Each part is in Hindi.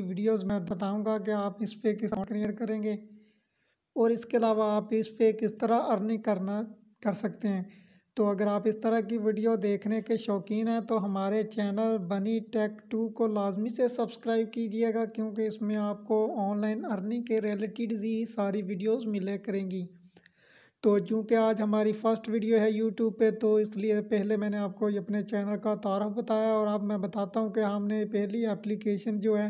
वीडियोस में बताऊंगा कि आप इस पर किस तरह क्रिएट करेंगे और इसके अलावा आप इस पर किस तरह अर्निंग करना कर सकते हैं तो अगर आप इस तरह की वीडियो देखने के शौकीन हैं तो हमारे चैनल बनी टेक टू को लाजमी से सब्सक्राइब कीजिएगा क्योंकि इसमें आपको ऑनलाइन अर्निंग के रिलेटेड ही सारी वीडियोस मिले करेंगी तो चूँकि आज हमारी फ़र्स्ट वीडियो है यूट्यूब पे तो इसलिए पहले मैंने आपको अपने चैनल का तारफ़ बताया और अब मैं बताता हूँ कि हमने पहली एप्लीकेशन जो है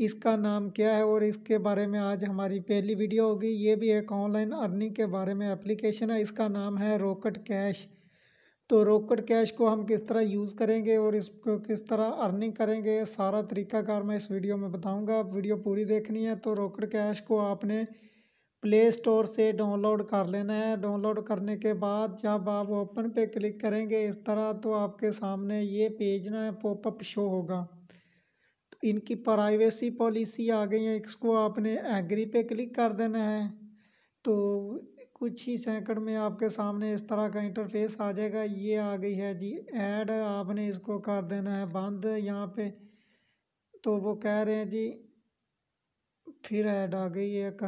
इसका नाम क्या है और इसके बारे में आज हमारी पहली वीडियो होगी ये भी एक ऑनलाइन अर्निंग के बारे में एप्लीकेशन है इसका नाम है रॉकेट कैश तो रॉकेट कैश को हम किस तरह यूज़ करेंगे और इसको किस तरह अर्निंग करेंगे सारा तरीकाकार मैं इस वीडियो में बताऊंगा वीडियो पूरी देखनी है तो रॉकेट कैश को आपने प्ले स्टोर से डाउनलोड कर लेना है डाउनलोड करने के बाद जब आप ओपन पे क्लिक करेंगे इस तरह तो आपके सामने ये पेज ना पॉपअप शो होगा इनकी प्राइवेसी पॉलिसी आ गई है इसको आपने एग्री पे क्लिक कर देना है तो कुछ ही सेकंड में आपके सामने इस तरह का इंटरफेस आ जाएगा ये आ गई है जी ऐड आपने इसको कर देना है बंद यहाँ पे तो वो कह रहे हैं जी फिर ऐड आ गई है एक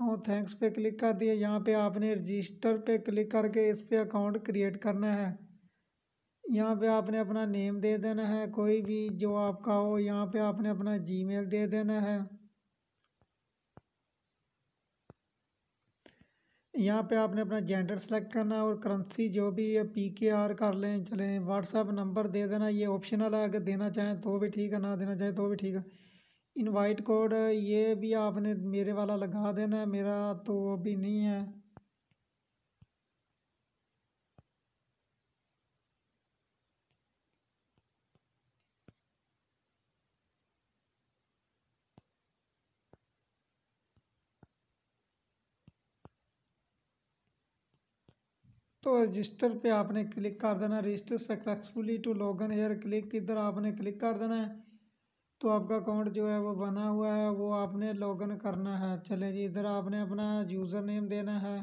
नो थैंक्स पे क्लिक कर दिए यहाँ पे आपने रजिस्टर पे क्लिक करके इस पर अकाउंट क्रिएट करना है यहाँ पे आपने अपना नेम दे देना है कोई भी जो आपका हो यहाँ पे आपने अपना जीमेल दे देना है यहाँ पे आपने अपना जेंडर सेलेक्ट करना है और करंसी जो भी है पी के आर कर लें चलें व्हाट्सअप नंबर दे देना ये ऑप्शनल है अगर देना चाहें तो भी ठीक है ना देना चाहें तो भी ठीक है इनवाइट कोड ये भी आपने मेरे वाला लगा देना है मेरा तो अभी नहीं है तो रजिस्टर पे आपने क्लिक कर देना register successfully to in here click इधर आपने क्लिक कर देना है तो आपका अकाउंट जो है वो बना हुआ है वो आपने लॉगिन करना है चले जी इधर आपने अपना यूज़र नेम देना है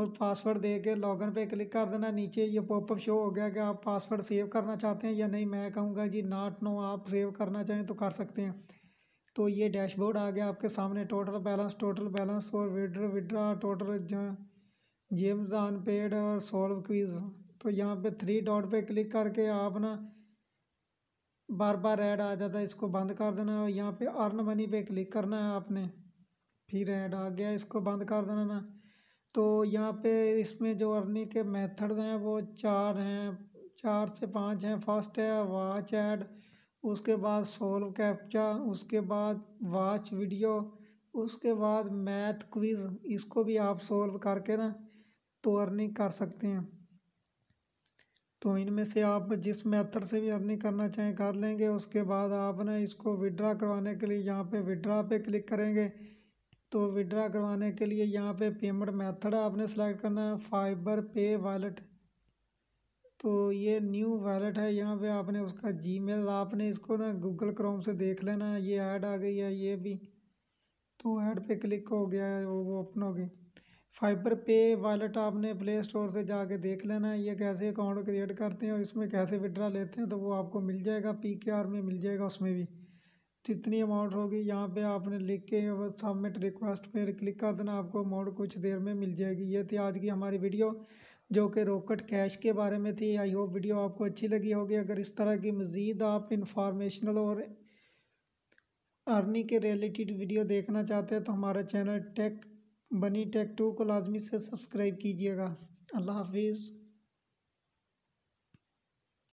और पासवर्ड दे के लॉगिन पे क्लिक कर देना नीचे ये पॉपअप शो हो गया कि आप पासवर्ड सेव करना चाहते हैं या नहीं मैं कहूँगा जी नॉट नो आप सेव करना चाहें तो कर सकते हैं तो ये डैशबोर्ड आ गया आपके सामने टोटल बैलेंस टोटल बैलेंस और withdraw withdraw total gems unpaid और सॉल्व क्वीज तो यहाँ पे थ्री डॉट पे क्लिक करके आप ना बार बार ऐड आ जाता है इसको बंद कर देना है और यहाँ पे अर्न मनी पे क्लिक करना है आपने फिर ऐड आ गया इसको बंद कर देना ना तो यहाँ पे इसमें जो अर्निंग के मेथड्स हैं वो चार हैं चार से पाँच हैं फर्स्ट है वाच ऐड उसके बाद सोल्व कैप्चा उसके बाद वाच वीडियो उसके बाद मैथ क्विज़ इसको भी आप सोल्व करके ना तो अर्निंग कर सकते हैं तो इनमें से आप जिस मेथड से भी अर्निंग करना चाहें कर लेंगे उसके बाद आप ना इसको विड्रा करवाने के लिए यहाँ पे विड्रा पे क्लिक करेंगे तो विड्रा करवाने के लिए यहाँ पे पेमेंट मेथड आपने सेलेक्ट करना है फाइबर पे वॉलेट तो ये न्यू वैलेट है यहाँ पे आपने उसका जीमेल आपने इसको ना गूगल क्रोम से देख लेना ये ऐड आ गई है ये भी तो ऐड पे क्लिक हो गया है वो वो ओपन हो गई फाइबर पे वैलेट आपने प्ले स्टोर से जाके देख लेना है ये कैसे अकाउंट क्रिएट करते हैं और इसमें कैसे विड्रा लेते हैं तो वो आपको मिल जाएगा पी के आर में मिल जाएगा उसमें भी जितनी तो अमाउंट होगी यहाँ पे आपने लिख के सबमिट रिक्वेस्ट पे क्लिक कर देना आपको अमाउंट कुछ देर में मिल जाएगी ये थी आज की हमारी वीडियो जो कि रोकट कैश के बारे में थी आई होप वीडियो आपको अच्छी लगी होगी अगर इस तरह की मज़ीद आप इंफॉर्मेशनल और अर्निंग के रिलेटेड वीडियो देखना चाहते हैं तो हमारा channel tech bunny tech two को लाजमी से सब्सक्राइब कीजिएगा अल्लाह हाफिज़